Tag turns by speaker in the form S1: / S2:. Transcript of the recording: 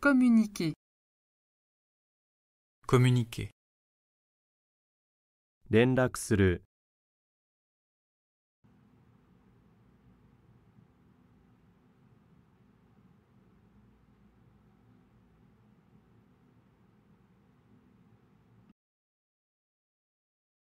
S1: Communiquer.
S2: Communiquer.